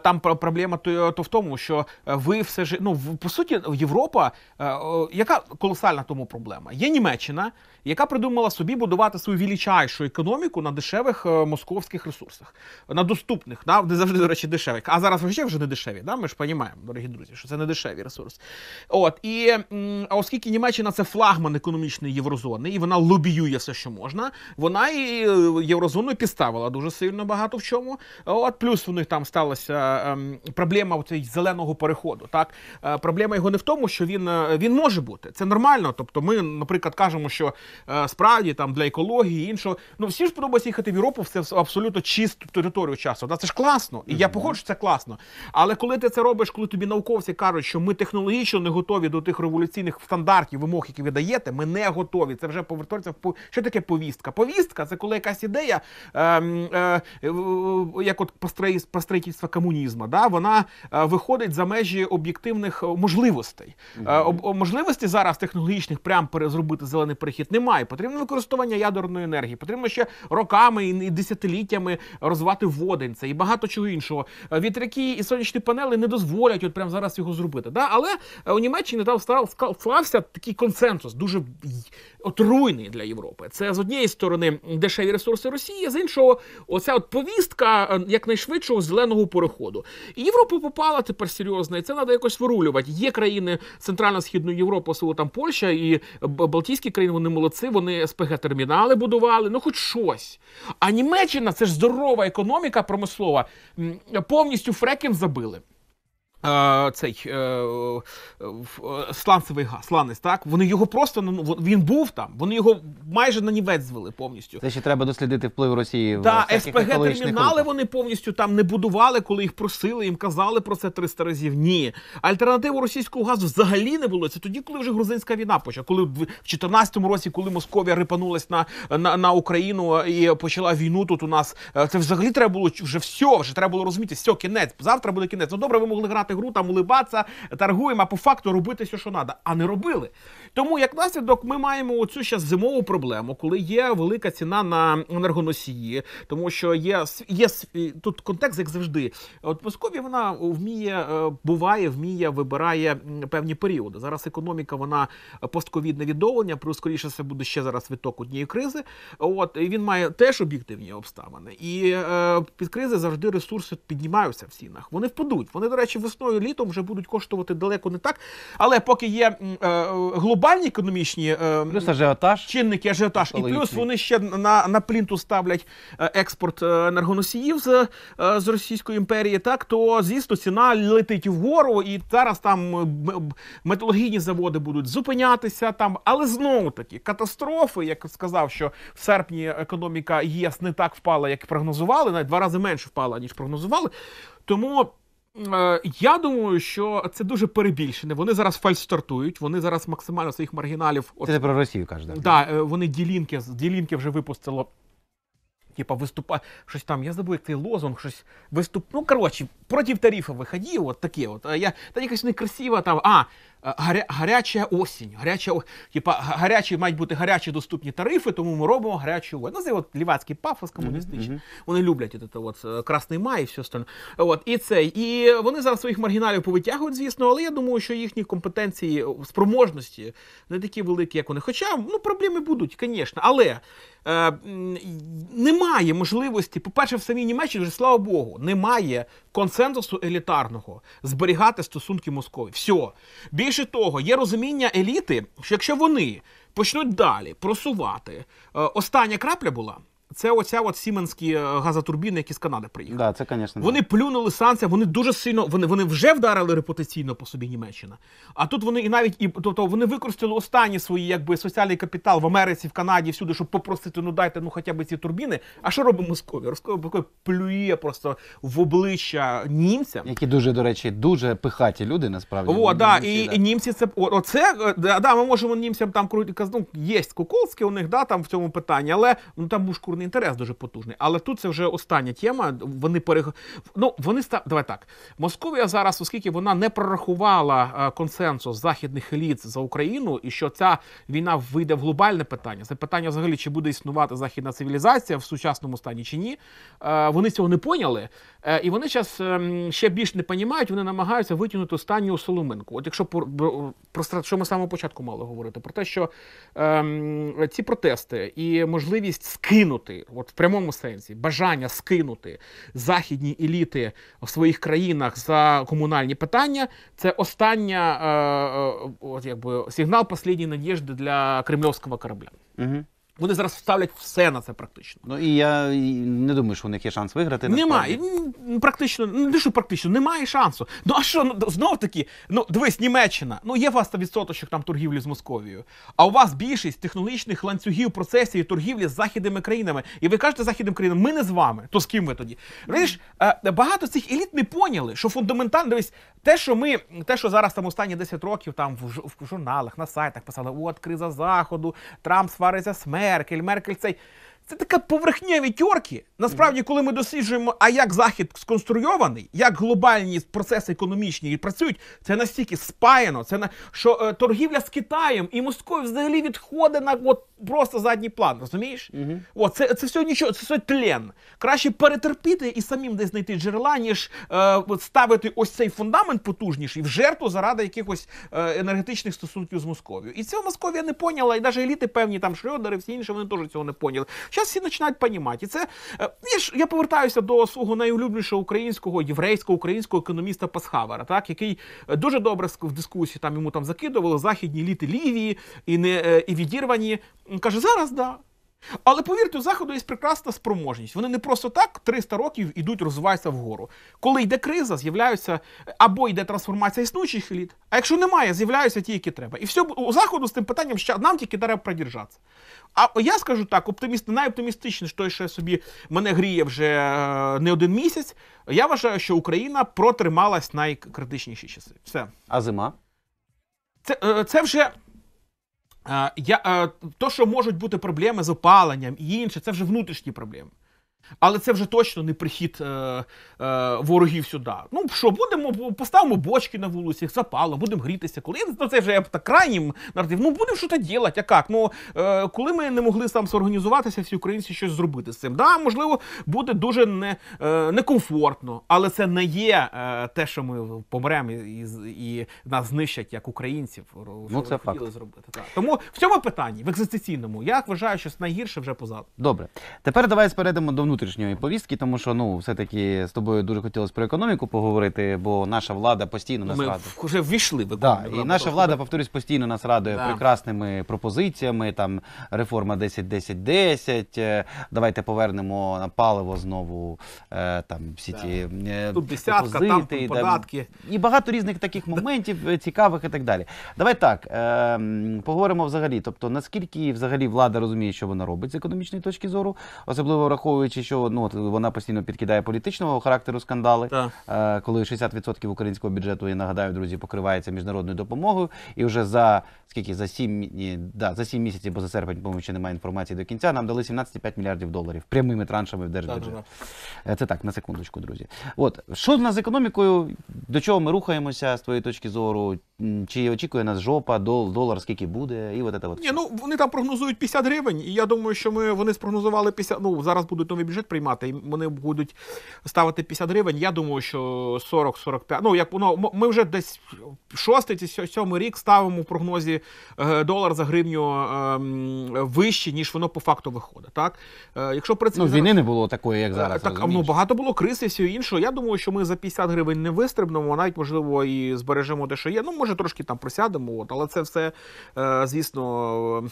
там проблема то, то в тому, що ви все ж ну по суті, Європа, е, е, яка колосальна тому проблема? Є Німеччина, яка придумала собі будувати свою величайшу економіку на дешевих е, московських ресурсах, на доступних, да? де завжди, до речі, дешевих. А зараз вже вже не дешеві. Да? Ми ж розуміємо, дорогі друзі, що це не дешеві ресурси. От і а оскільки Німеччина це флагман економічної єврозони, і вона лобіює все, що можна, вона і єврозону підставила дуже сильно багато в чому. От плюс у них там сталася ем, проблема у зеленого переходу. Так Е, проблема його не в тому, що він е, він може бути. Це нормально. Тобто, ми, наприклад, кажемо, що е, справді там для екології і іншого. Ну всі ж подобається їхати в Європу, це абсолютно чисту територію часу. Та це ж класно, і я погоджу, це класно. Але коли ти це робиш, коли тобі науковці кажуть, що ми технологічно не готові до тих революційних стандартів вимог, які ви даєте, ми не готові. Це вже повертається в по що таке повістка. Повістка це коли якась ідея, ем, е, е, е, як от построїтельство комунізму, да вона виходить за межі об'єктивних їх е, можливостей. Угу. Можливості зараз технологічних прям перезробити зелений перехід немає. Потрібно використання ядерної енергії, потрібно ще роками і десятиліттями розвивати водень це і багато чого іншого. Е, вітряки і сонячні панели не дозволять от прямо зараз його зробити. Да? Але у Німеччині там склався такий консенсус, дуже отруйний для Європи. Це з однієї сторони дешеві ресурси Росії, з іншого, оця от повістка якнайшвидшого зеленого переходу. І Європа попала тепер серйозно, і це треба якось вирулювати відновлювати. Є країни Центрально-східної Європи, особливо там Польща і Балтійські країни вони молодці, вони СПГ-термінали будували, ну хоч щось. А Німеччина це ж здорова економіка промислова, повністю фрекінг забили. Е, цей е, е, сланцевий газ, сланець, так вони його просто ну, ну він був там. Вони його майже на нівець звели повністю. Це ще треба дослідити вплив Росії да, СПГ термінали. Вони повністю там не будували, коли їх просили. Їм казали про це 300 разів. Ні, альтернативу російського газу взагалі не було. Це тоді, коли вже грузинська війна почала. Коли в 14 році, коли Московія рипанулась на, на, на Україну і почала війну, тут у нас це взагалі треба було вже все. Вже треба було розуміти. все, кінець завтра буде кінець. Ну добре, ви могли грати грати гру, там улибатися, торгуємо, а по факту робити все, що треба. А не робили. Тому як наслідок, ми маємо оцю зараз зимову проблему, коли є велика ціна на енергоносії, тому що є є тут контекст, як завжди. От Московія вона вміє е, буває, вміє вибирає певні періоди. Зараз економіка, вона постковідне відновлення, плюс скоріше все буде ще зараз відток однієї кризи. От і він має теж об'єктивні обставини, і е, під кризи завжди ресурси піднімаються в цінах. Вони впадуть. Вони, до речі, весною літом вже будуть коштувати далеко не так, але поки є е, глобальні глобальні економічні е, плюс ажіотаж. чинники, ажіотаж, і плюс вони ще на на плінту ставлять е, експорт е, енергоносіїв з е, з Російської імперії, так то звісно ціна летить вгору, і зараз там металургійні заводи будуть зупинятися там. Але знову таки катастрофи, як сказав, що в серпні економіка ЄС не так впала, як прогнозували, навіть два рази менше впала ніж прогнозували. Тому Е, я думаю, що це дуже перебільшене. Вони зараз фальстартують, вони зараз максимально своїх маргіналів. Це ти про Росію кажеш, Да? да, е, вони ділінки ділінки вже випустило. Типа виступати щось там. Я забув, як цей лозунг, щось виступ. Ну коротше, проти тарифів виходів, от таке. От я та якось некрасиво там. А Е, гаря, гаряча осінь. Гаряча, типа, гарячі мають бути гарячі доступні тарифи, тому ми робимо гарячу воду. Ну, це от лівацький пафос комуністичний. Mm -hmm. Вони люблять от, от, е, красний май і все остальне. От, і це. І вони зараз своїх маргіналів повитягують, звісно, але я думаю, що їхні компетенції, спроможності не такі великі, як вони. Хоча ну, проблеми будуть, звісно. Але е, немає можливості, по-перше, в самій Німеччині, вже слава Богу, немає консенсусу елітарного зберігати стосунки Москви. Все. Більше того, є розуміння еліти, що якщо вони почнуть далі просувати, е, остання крапля була це оця от сіменські е, газотурбіни, які з Канади приїхали. Да, це, конечно, Вони плюнули санкції, вони дуже сильно вони вони вже вдарили репутаційно по собі Німеччина. А тут вони і навіть і тобто вони використали останні свої якби соціальний капітал в Америці, в Канаді, всюди, щоб попросити, ну дайте ну хоча б ці турбіни. А що робить Московія? Розкова плює просто в обличчя німцям. Які дуже, до речі, дуже пихаті люди насправді. О, да, і, і німці це оце е, да, да, ми можемо німцям там крути казну. є Куколський у них да, там в цьому питанні, але ну там був спортивний інтерес дуже потужний. Але тут це вже остання тема. Вони перег... Ну, вони ста... Давай так. Московія зараз, оскільки вона не прорахувала е, консенсус західних еліт за Україну, і що ця війна вийде в глобальне питання. Це питання взагалі чи буде існувати західна цивілізація в сучасному стані чи ні. Е, вони цього не поняли. Е, і вони зараз ем, ще більш не розуміють, вони намагаються витягнути останню соломинку. От якщо про що ми з самого початку мали говорити, про те, що ем, ці протести і можливість скинути скинути, от в прямому сенсі, бажання скинути західні еліти в своїх країнах за комунальні питання це остання е, е, от якби сигнал послідній надіжди для кремльовського корабля. Угу. Вони зараз ставлять все на це практично. Ну і я не думаю, що у них є шанс виграти. Немає практично, ну, не що практично, немає шансу. Ну а що ну, знов таки? Ну дивись, Німеччина, ну є у вас відсоточок там торгівлі з Московією. А у вас більшість технологічних ланцюгів процесів і торгівлі з західними країнами. І ви кажете західним країнам, ми не з вами. То з ким ви тоді? Видиш, е, багато цих еліт не поняли, що фундаментально дивись, те, що ми, те, що зараз там останні 10 років там в журналах, на сайтах писали: от криза заходу, Трамп свариться смерть. Меркель, Меркель цей. Це така поверхневі тьорки. Насправді, коли ми досліджуємо, а як захід сконструйований, як глобальні процеси економічні працюють, це настільки спаяно, це на що е, торгівля з Китаєм і Москвою взагалі відходить на от просто задній план, розумієш? Угу. О, це це все нічого, це все тлен. Краще перетерпіти і самим десь знайти джерела, ніж е, ставити ось цей фундамент потужніший в жертву заради якихось е, енергетичних стосунків з Московією. І цього Московія не поняла, і навіть еліти певні там шльодери, всі інші вони теж цього не поняли. Зараз всі починають понімати. І це е, я ж я повертаюся до свого найулюбленішого українського єврейсько-українського економіста Пасхавера, так який е, дуже добре в дискусії там йому там закидували західні еліти Лівії і не е, і відірвані. Він каже, зараз да. Але повірте, у Заходу є прекрасна спроможність. Вони не просто так 300 років ідуть розвиватися вгору. Коли йде криза, з'являються або йде трансформація існуючих еліт, а якщо немає, з'являються ті, які треба. І все у заходу з тим питанням, що нам тільки треба продержатися. А я скажу так, оптиміст, найоптимістичніше, той, що я собі мене гріє вже е, не один місяць. Я вважаю, що Україна протрималась найкритичніші часи. Все. А зима? Це, е, Це вже. Е, я, е, То, що можуть бути проблеми з опаленням і інше, це вже внутрішні проблеми. Але це вже точно не прихід е, е, ворогів сюди. Ну що, будемо, поставимо бочки на вулицях, запало, будемо грітися. Коли ну, це вже так крайнім наратив. Ну будемо щось робити, а як? Ну е, коли ми не могли сам сорганізуватися, всі українці щось зробити з цим. Да, можливо, буде дуже не, е, некомфортно, але це не є е, те, що ми помремо і і нас знищать як українців. Ну, це факт. зробити. Так. Тому в цьому питанні, в екзистенційному, я вважаю, що найгірше вже позаду. Добре, тепер давай перейдемо до внутрішньої повістки, тому що ну все-таки з тобою дуже хотілося про економіку поговорити, бо наша влада постійно ну, нас Ми радує. вже ввійшли в Да, І наша влада, повторюсь, постійно нас радує да. прекрасними пропозиціями. Там реформа 10-10-10, е, Давайте повернемо на паливо знову. Е, там всі да. ті е, тут десятка, там, там податки і багато різних таких моментів цікавих і так далі. Давай так поговоримо взагалі. Тобто, наскільки взагалі влада розуміє, що вона робить з економічної точки зору, особливо враховуючи речі, що ну, от вона постійно підкидає політичного характеру скандали, так. Е, коли 60% українського бюджету, я нагадаю, друзі, покривається міжнародною допомогою. І вже за скільки за 7, да, за 7 місяців, бо за серпень, по-моєму, ще немає інформації до кінця, нам дали 17,5 мільярдів доларів прямими траншами в держбюджет. Так, е, так. Це так, на секундочку, друзі. От Що в нас з економікою, до чого ми рухаємося з твоєї точки зору? Чи очікує нас жопа, дол, долар, скільки буде? І от це от. Ні, ну Вони там прогнозують 50 гривень, і я думаю, що ми вони спрогнозували 50, ну зараз будуть нові бюджет приймати, і вони будуть ставити 50 гривень. Я думаю, що 40-45. Ну як ну, ми вже десь шостий чи сьомий рік ставимо в прогнозі е, долар за гривню ем, вище, ніж воно по факту виходить. Так е, якщо при цьому ну, війни не було такої, як е, зараз так ну багато було криси, і всього іншого. Я думаю, що ми за 50 гривень не вистрибнемо, навіть можливо і збережемо те, що є. Ну може трошки там просядемо, от але це все звісно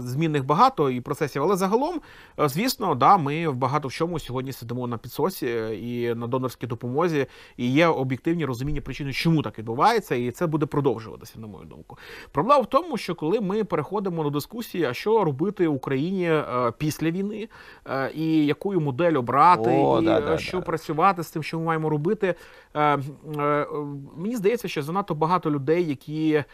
змінних багато і процесів. Але загалом, звісно, да, ми в багато багато в чому сьогодні сидимо на підсосі е, і на донорській допомозі. І є об'єктивні розуміння причини, чому так відбувається, і це буде продовжуватися, на мою думку. Проблема в тому, що коли ми переходимо до дискусії, а що робити Україні е, після війни, е, і яку модель обрати, О, і да, да, що да. працювати з тим, що ми маємо робити. Мені здається, що занадто багато людей, які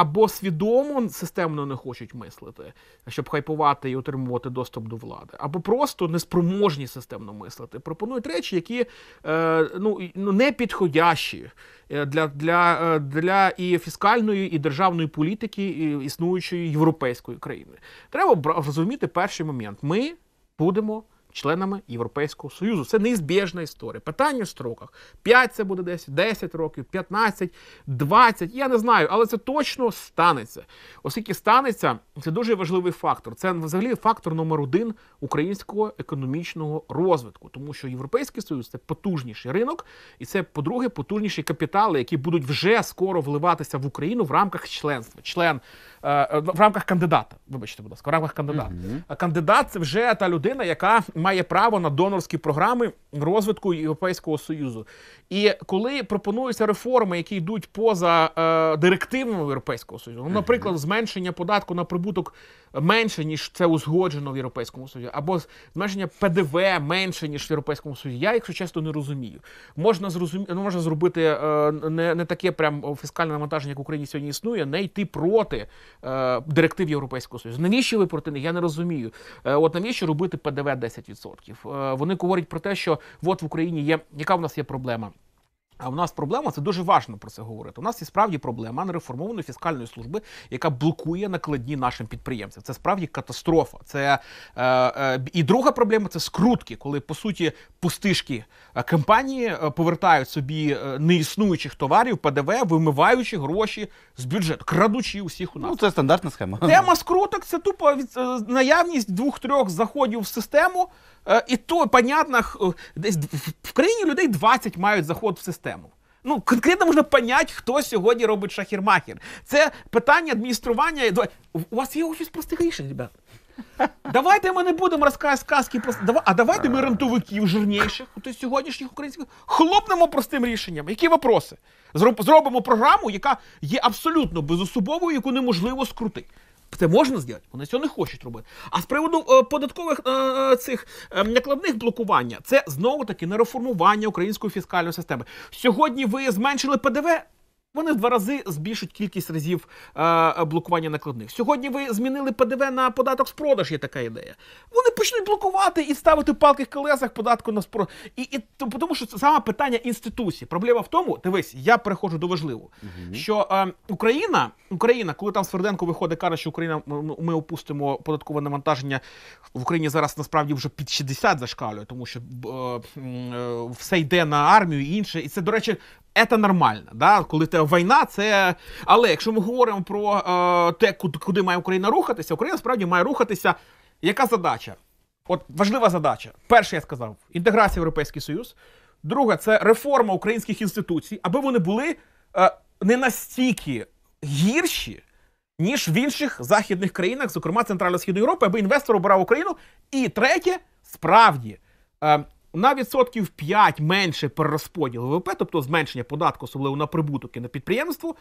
або свідомо системно не хочуть мислити, щоб хайпувати і отримувати доступ до влади, або просто неспроможні системно мислити. Пропонують речі, які е, ну, ну не підходящі е, для для, е, для і фіскальної, і державної політики існуючої європейської країни. Треба розуміти перший момент. Ми будемо членами Європейського Союзу. Це неізбіжна історія. Питання в строках. 5 це буде десь, 10 років, 15, 20, я не знаю, але це точно станеться. Оскільки станеться, це дуже важливий фактор. Це взагалі фактор номер один українського економічного розвитку, тому що Європейський Союз це потужніший ринок, і це, по-друге, потужніші капітали, які будуть вже скоро вливатися в Україну в рамках членства. Член Е, е, в рамках кандидата. Вибачте, будь ласка, в рамках кандидата. Угу. Кандидат це вже та людина, яка має право на донорські програми розвитку Європейського союзу. І коли пропонуються реформи, які йдуть поза директивами Європейського союзу, ну, наприклад, зменшення податку на прибуток менше, ніж це узгоджено в Європейському Союзі, або зменшення ПДВ менше, ніж в Європейському Союзі. Я, якщо чесно, не розумію. Можна зрозуміти ну, можна зробити е, не не таке прям фіскальне навантаження, як в Україні сьогодні існує, не йти проти е, директив Європейського Союзу. Навіщо ви проти них? Я не розумію. Е, от навіщо робити ПДВ 10%? Е, вони говорять про те, що от в Україні є яка в нас є проблема. А у нас проблема це дуже важливо про це говорити. У нас і справді проблема нереформованої фіскальної служби, яка блокує накладні нашим підприємцям. Це справді катастрофа. Це е, е, і друга проблема це скрутки, коли по суті пустишки е, компанії е, повертають собі е, неіснуючих товарів, ПДВ, вимиваючи гроші з бюджету, крадучи усіх у нас. Ну, Це стандартна схема. Тема скруток це тупо від наявність двох-трьох заходів в систему. Е, і то, понятно, десь в країні людей 20 мають заход в систему. Ну, конкретно можна понять, хто сьогодні робить шахірмахір. Це питання адміністрування. У вас є офіс простих рішень, ребят. Давайте ми не будемо розказувати сказки про а давайте ми рентовиків жирніших, то сьогоднішніх українських хлопнемо простим рішенням. Які вопроси? Зробимо програму, яка є абсолютно безособовою, яку неможливо скрутити. Це можна зробити, вони цього не хочуть робити. А з приводу е, податкових е, е цих е, накладних блокування, це знову таки не реформування української фіскальної системи. Сьогодні ви зменшили ПДВ. Вони в два рази збільшують кількість разів е, блокування накладних. Сьогодні ви змінили ПДВ на податок з продаж. Є така ідея. Вони почнуть блокувати і ставити палки в колесах податку на спро. І, і тому, що це саме питання інституції. Проблема в тому, дивись, я переходжу до важливого, угу. що е, Україна, Україна, коли там Сверденко виходить, каже, що Україна ми опустимо податкове навантаження в Україні зараз насправді вже під 60 зашкалює, тому що е, е, все йде на армію і інше. І це, до речі, це нормально. Да? Коли це війна, це. Але якщо ми говоримо про е, те, куди має Україна рухатися, Україна справді має рухатися. Яка задача? От важлива задача. Перше, я сказав, інтеграція в Європейський Союз. Друге, це реформа українських інституцій, аби вони були е, не настільки гірші, ніж в інших західних країнах, зокрема Центральна східної Європи, аби інвестор обирав Україну. І третє, справді. Е, на відсотків 5 менше перерозподіл ВВП, тобто зменшення податку, особливо на прибуток і на підприємство,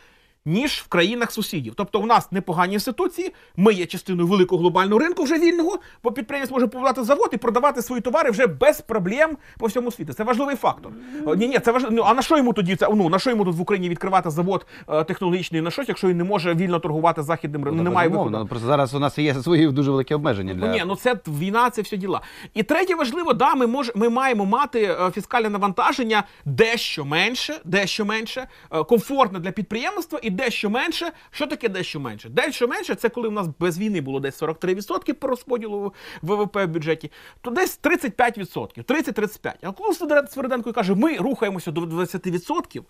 ніж в країнах сусідів. Тобто, у нас непогані інституції, ми є частиною великого глобального ринку вже вільного, бо підприємець може побудувати завод і продавати свої товари вже без проблем по всьому світу. Це важливий фактор. Е, ні, ні, це важ... ну, А на що йому тоді це? Ну на що йому тут в Україні відкривати завод е, технологічний на щось, якщо він не може вільно торгувати західним ринком? Ну, немає виходу. Ну, просто зараз у нас є свої дуже великі обмеження. Для... Ну, ні, ну це війна, це все діла. І третє важливо, да, ми мож... ми маємо мати е, фіскальне навантаження дещо менше, дещо менше, е, комфортне для підприємства і дещо менше. Що таке дещо менше? Дещо менше це коли у нас без війни було десь 43% по розподілу ВВП в бюджеті, то десь 35%, 30-35%. А коли Сверденко каже, ми рухаємося до 20%.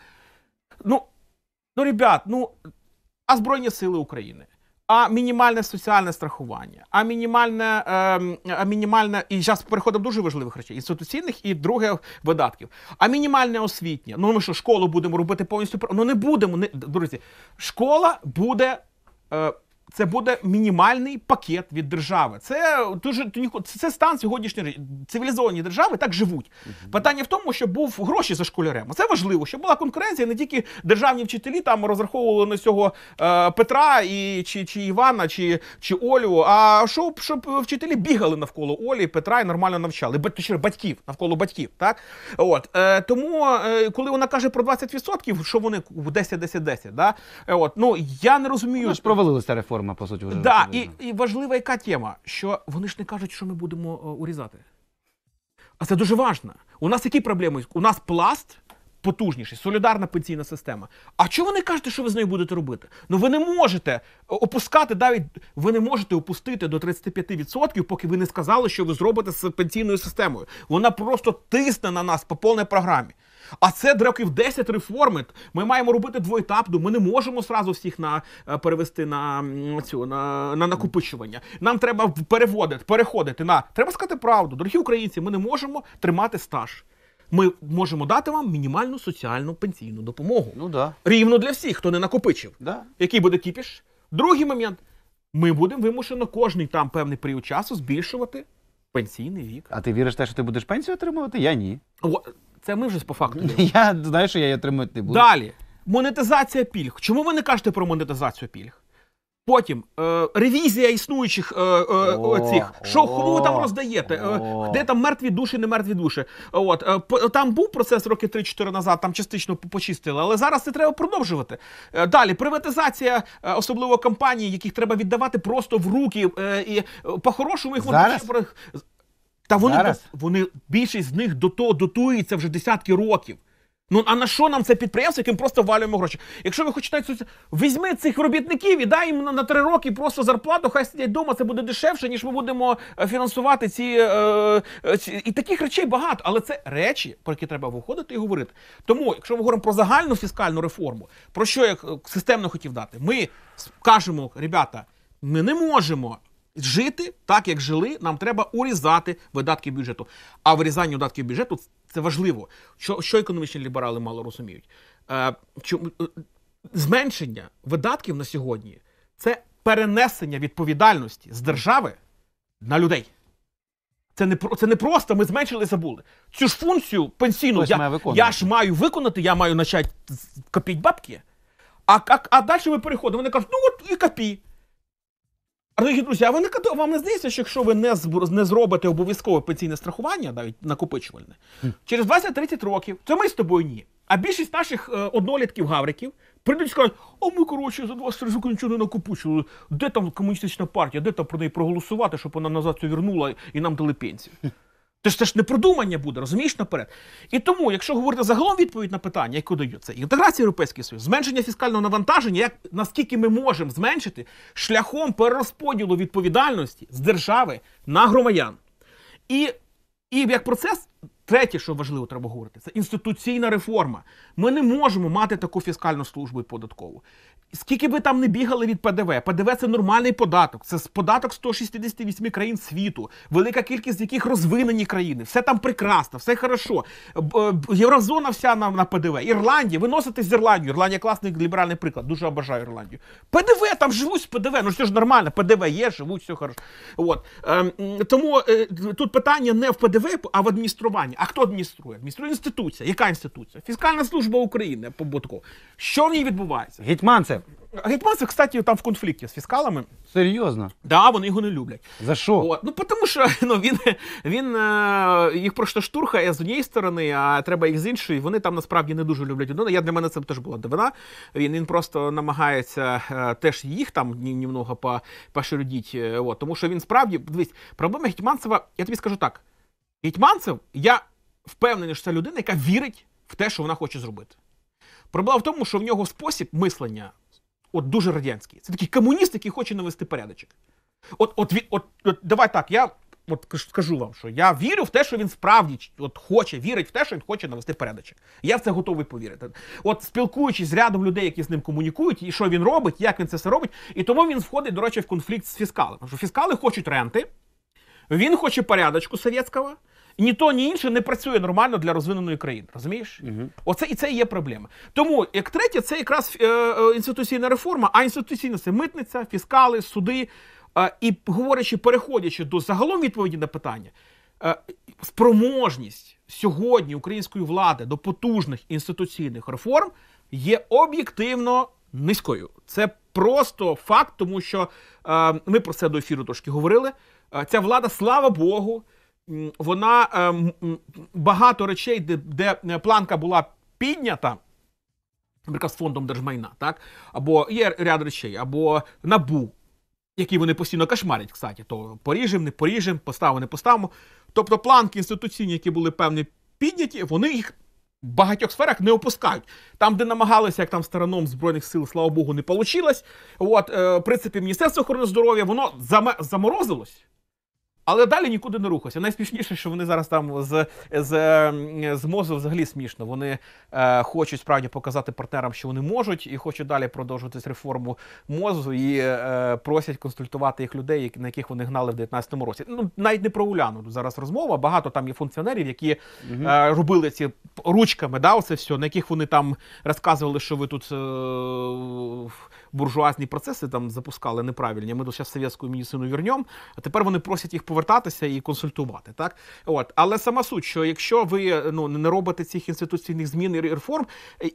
Ну, ну ребят, ну а Збройні Сили України. А мінімальне соціальне страхування, а мінімальне ем, а мінімальне, і зараз переходимо до дуже важливих речей інституційних і друге видатків. А мінімальне освітнє. Ну ми що школу будемо робити повністю Ну не будемо. Не, Друзі, школа буде. Е, це буде мінімальний пакет від держави. Це дуже це стан сьогоднішньої цивілізовані держави так живуть. Угу. Питання в тому, щоб був гроші за школярем. Це важливо, щоб була конкуренція. Не тільки державні вчителі там розраховували на цього е, Петра і чи чи Івана, чи чи Олю. А щоб щоб вчителі бігали навколо Олі, Петра і нормально навчали. Точніше, батьків навколо батьків. Так от е, тому, е, коли вона каже про 20%, що вони 10-10-10, да? Е, от ну я не розумію, Вона ж провалилася реформа реформа, по суті, вже да, і, і важлива яка тема, що вони ж не кажуть, що ми будемо е, урізати. А це дуже важливо. У нас які проблеми? У нас пласт потужніший, солідарна пенсійна система. А чого вони не кажете, що ви з нею будете робити? Ну ви не можете е, опускати навіть ви не можете опустити до 35%, поки ви не сказали, що ви зробите з пенсійною системою. Вона просто тисне на нас по повній програмі. А це років 10 реформи. Ми маємо робити двоєтапну. Ми не можемо сразу всіх на е, перевести на цю на, на накопичування. Нам треба переводити, переходити на треба сказати правду, дорогі українці. Ми не можемо тримати стаж. Ми можемо дати вам мінімальну соціальну пенсійну допомогу. Ну да. Рівно для всіх, хто не накопичив. Да. Який буде кіпіш? Другий момент. Ми будемо вимушено кожний там певний період часу збільшувати пенсійний вік. А ти віриш те, що ти будеш пенсію отримувати? Я ні. О, це ми вже по факту. [LAUGHS] Я знаю, що я її отримати не буду. Далі. Монетизація пільг. Чому ви не кажете про монетизацію пільг? Потім е, ревізія існуючих е, е, цих. Що кому ви там роздаєте? Е, де там мертві душі, не мертві душі? От е, по- там був процес роки 3-4 назад, там частично почистили, але зараз це треба продовжувати. Е, далі приватизація, е, особливо компаній, яких треба віддавати просто в руки. е, і е, по-хорошому їх можна Зараз? ще та вони Зараз? вони більшість з них до того дотуються вже десятки років. Ну а на що нам це підприємство, яким просто валюємо гроші? Якщо ви хочете, візьми цих робітників і дай їм на три роки просто зарплату, хай сидять вдома, це буде дешевше, ніж ми будемо е, фінансувати ці, е, е, ці і таких речей багато, але це речі, про які треба виходити і говорити. Тому, якщо ми говоримо про загальну фіскальну реформу, про що я е, системно хотів дати, ми кажемо, ребята, ми не можемо жити так, як жили, нам треба урізати видатки бюджету. А вирізання видатків бюджету це важливо. Що що економічні ліберали мало розуміють? Е, чому, е, Зменшення видатків на сьогодні це перенесення відповідальності з держави на людей. Це не це не просто ми зменшили і забули. Цю ж функцію пенсійну Хтось я я ж маю виконати, я маю почати копіть бабки. А а, а далі ми переходимо. Вони кажуть, ну от і копій. Дорогі друзі, а ви не вам не здається, що якщо ви не не зробите обов'язкове пенсійне страхування, навіть накопичувальне, через 20-30 років, це ми з тобою ні. А більшість наших е, однолітків гавриків прийдуть і скажуть, а ми, коротше, за 20 років нічого не накопичили. Де там комуністична партія, де там про неї проголосувати, щоб вона назад це вернула і нам дали пенсію? Це ж теж ж не продумання буде, розумієш наперед. І тому, якщо говорити загалом відповідь на питання, яку дають, це інтеграція Європейського Союзу, зменшення фіскального навантаження, як наскільки ми можемо зменшити шляхом перерозподілу відповідальності з держави на громадян. І, І як процес. Третє, що важливо, треба говорити, це інституційна реформа. Ми не можемо мати таку фіскальну службу і податкову. Скільки ви там не бігали від ПДВ? ПДВ це нормальний податок. Це податок 168 країн світу, велика кількість яких розвинені країни. Все там прекрасно, все хорошо. Е, Єврозона вся на, на ПДВ. Ірландія, ви носите з Ірландією. Ірландія класний ліберальний приклад. Дуже обожаю Ірландію. ПДВ там живуть з ПДВ. Ну що ж нормально, ПДВ є, живуть, все хорошо. От ем, тому е, тут питання не в ПДВ, а в адмініструванні. А хто адмініструє? Адмініструє інституція. Яка інституція? Фіскальна служба України Побутко. Що в ній відбувається? Гетьманцев. Гетьманцев, кстати, там в конфлікті з фіскалами. Серйозно? Да, вони його не люблять. За що? От. Ну тому що [LAUGHS] ну, він він е, їх просто штурхає з однієї сторони, а треба їх з іншої. Вони там насправді не дуже люблять одного. Я для мене це теж була дивина. Він він просто намагається е, теж їх там німного по, е, Тому що він справді дивись, проблема Гетьманцева, я тобі скажу так: Гетьманцев, я впевнений, що це людина, яка вірить в те, що вона хоче зробити. Проблема в тому, що в нього спосіб мислення От дуже радянський. Це такий комуніст, який хоче навести порядочок. От, от, от, от, от давай так, я от скажу вам, що я вірю в те, що він справді от хоче, вірить в те, що він хоче навести порядочок. Я в це готовий повірити. От спілкуючись з рядом людей, які з ним комунікують, і що він робить, як він це все робить. І тому він входить, до речі, в конфлікт з фіскалами. Тому що фіскали хочуть ренти, він хоче порядочку совєтського ні то, ні інше не працює нормально для розвиненої країни. Розумієш? Угу. Оце і це і є проблема. Тому, як третє, це якраз е, е, інституційна реформа, а інституційна це митниця, фіскали, суди. Е, і говорячи, переходячи до загалом відповіді на питання, е, спроможність сьогодні української влади до потужних інституційних реформ є об'єктивно низькою. Це просто факт, тому що е, ми про це до ефіру трошки говорили. Е, ця влада, слава Богу вона ем, багато речей, де, де планка була піднята. Наприклад, з фондом держмайна, так? Або є ряд речей, або набу, які вони постійно кошмарять, кстати, то поріжемо, не поріжемо, поставимо, не поставимо. Тобто планки інституційні, які були певні підняті, вони їх в багатьох сферах не опускають. Там, де намагалися, як там стороном Збройних сил, слава Богу, не вийшло. От, е, в принципі, Міністерство охорони здоров'я, воно заморозилось. Але далі нікуди не рухався. Найсмішніше, що вони зараз там з з, з мозу взагалі смішно. Вони е, хочуть справді показати партнерам, що вони можуть, і хочуть далі продовжувати реформу мозу і е, просять консультувати їх людей, на яких вони гнали в 19-му році. Ну навіть не про Уляну зараз розмова. Багато там є функціонерів, які е, робили ці ручками, да, оце все, на яких вони там розказували, що ви тут. Е, буржуазні процеси там запускали неправильні. Ми до зараз совєтську медицину вернем, а тепер вони просять їх повернути повертатися і консультувати. Так от, але сама суть, що якщо ви ну не робите цих інституційних змін і реформ,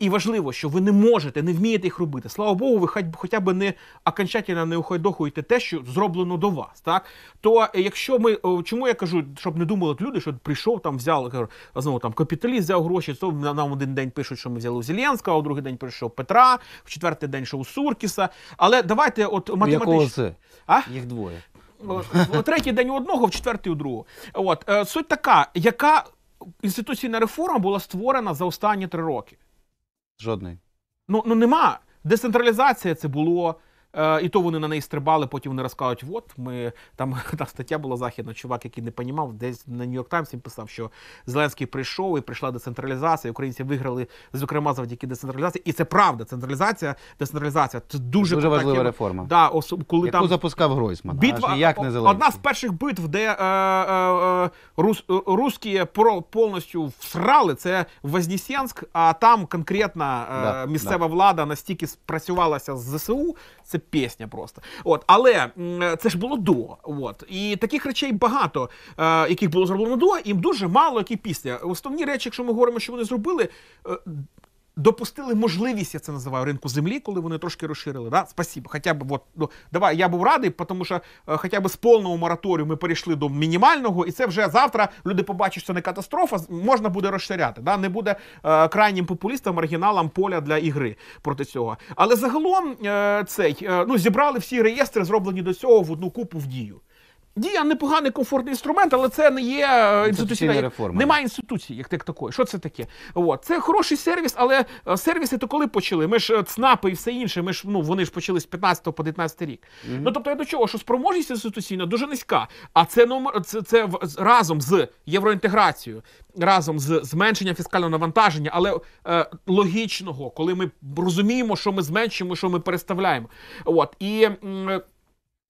і важливо, що ви не можете, не вмієте їх робити. Слава Богу, ви хоч, хоча б не окончательно не ухайдохуєте те, що зроблено до вас. Так то якщо ми чому я кажу, щоб не думали люди, що прийшов там, взяв знову там капіталіст взяв гроші, то нам один день пишуть, що ми взяли у Зеленського, у другий день прийшов Петра, в четвертий день що у Суркіса. Але давайте, от математично. Ну, якого це? А? Їх двоє. Е, третій день у одного, в четвертий у другого. От е, суть така, яка інституційна реформа була створена за останні три роки? Жодної. Ну ну нема. Децентралізація це було. Е, і то вони на неї стрибали, потім вони розказують, от ми там [LAUGHS] та стаття була західна, чувак, який не понімав, десь на Нью-Йорк Таймс він писав, що Зеленський прийшов і прийшла децентралізація. Українці виграли, зокрема, завдяки децентралізації. І це правда. Централізація, децентралізація це дуже, дуже важлива тема. реформа. Да, особ, коли Яку там запускав Гройсман. Битва, як не Одна з перших битв, де е, е, е, рус, русські про повністю всрали, це Вознесенськ, а там конкретна е, да, місцева да. влада настільки спрацювалася з ЗСУ. Це пісня просто. От, Але це ж було до. От. І таких речей багато, е, яких було зроблено до, і дуже мало які пісня. Основні речі, якщо ми говоримо, що вони зробили, е, допустили можливість, я це називаю ринку землі, коли вони трошки розширили. Да? Спасибо. Хоча б от, ну, давай я був радий, тому що е, хоча б з повного мораторію ми перейшли до мінімального, і це вже завтра люди побачать, що це не катастрофа, з- можна буде розширяти. Да? Не буде е, крайнім популістам, маргіналам поля для ігри проти цього. Але загалом е, цей е, ну, зібрали всі реєстри, зроблені до цього в одну купу в дію. Дія непоганий комфортний інструмент, але це не є е, інституційна реформа. Немає інституції, як так такої. Що це таке? От це хороший сервіс, але е, сервіси то коли почали? Ми ж е, ЦНАПи і все інше. Ми ж ну вони ж почали з 15 по 19 рік. Mm -hmm. Ну тобто я до чого, що спроможність інституційна дуже низька. А це ну, це, це разом з євроінтеграцією, разом з зменшенням фіскального навантаження, але е, логічного, коли ми розуміємо, що ми зменшуємо, що ми переставляємо. От і. Е,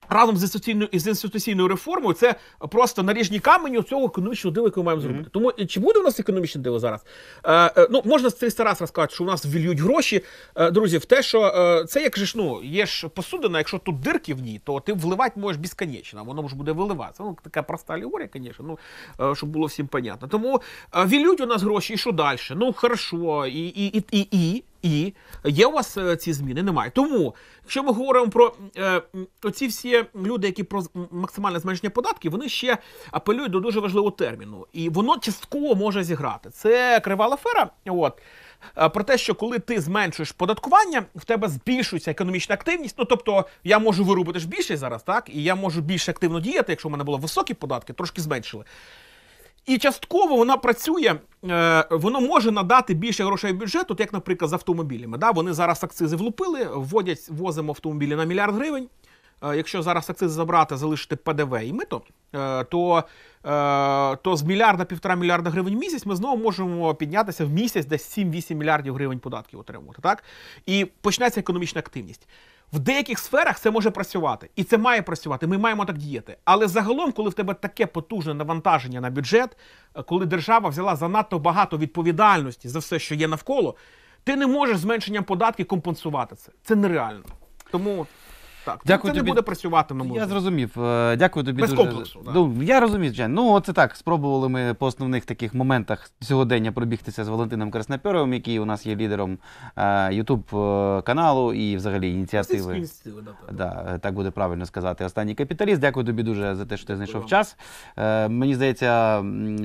разом з інституційною з інституційною реформою це просто наріжні камені цього економічного дилу, яку ми маємо зробити. Mm-hmm. Тому е, чи буде у нас економічне диво зараз? Е, е ну можна з 300 раз розказати, що у нас вільють гроші, е, друзі, в те, що е, це як же ж ну є ж посудина, якщо тут дирки в ній, то ти вливати можеш безконечно, воно ж буде виливатися. Ну така проста алегорія, звісно, ну е, щоб було всім понятно. Тому вільють у нас гроші, і що далі? Ну хорошо, і і, і, і, і. І є у вас е, ці зміни? Немає. Тому, якщо ми говоримо про е, оці всі люди, які про максимальне зменшення податків, вони ще апелюють до дуже важливого терміну. І воно частково може зіграти. Це кривала фера. От. Е, про те, що коли ти зменшуєш податкування, в тебе збільшується економічна активність. Ну тобто я можу виробити ж більше зараз, так і я можу більш активно діяти, якщо в мене були високі податки, трошки зменшили. І частково вона працює, е, воно може надати більше грошей бюджету, як, наприклад, з автомобілями. Да? Вони зараз акцизи влупили, вводять, возимо автомобілі на мільярд гривень. Е, якщо зараз акцизи забрати, залишити ПДВ і мито, е, то то з мільярда півтора мільярда гривень в місяць ми знову можемо піднятися в місяць, десь 7-8 мільярдів гривень податків отримувати. Так? І почнеться економічна активність. В деяких сферах це може працювати, і це має працювати. Ми маємо так діяти. Але загалом, коли в тебе таке потужне навантаження на бюджет, е, коли держава взяла занадто багато відповідальності за все, що є навколо, ти не можеш зменшенням податків компенсувати це. Це нереально. Тому. Так, Дякую це тобі. не буде працювати на Я зрозумів. Е, дякую тобі Без дуже. комплексу, да. Ну, я розумію, Жень. Ну, оце так. Спробували ми по основних таких моментах сьогодення пробігтися з Валентином Краснопьоровим, який у нас є лідером Ютуб е, е, каналу і взагалі ініціативи. Да, так буде правильно сказати. Останній капіталіст. Дякую тобі дуже за те, що ти знайшов час. Мені здається,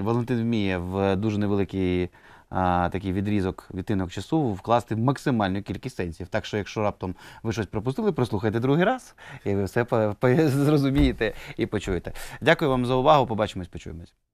Валентин вміє в дуже невеликій а, такий відрізок відтинок часу вкласти максимальну кількість сенсів. Так що, якщо раптом ви щось пропустили, прослухайте другий раз, і ви все зрозумієте і почуєте. Дякую вам за увагу. Побачимось, почуємось.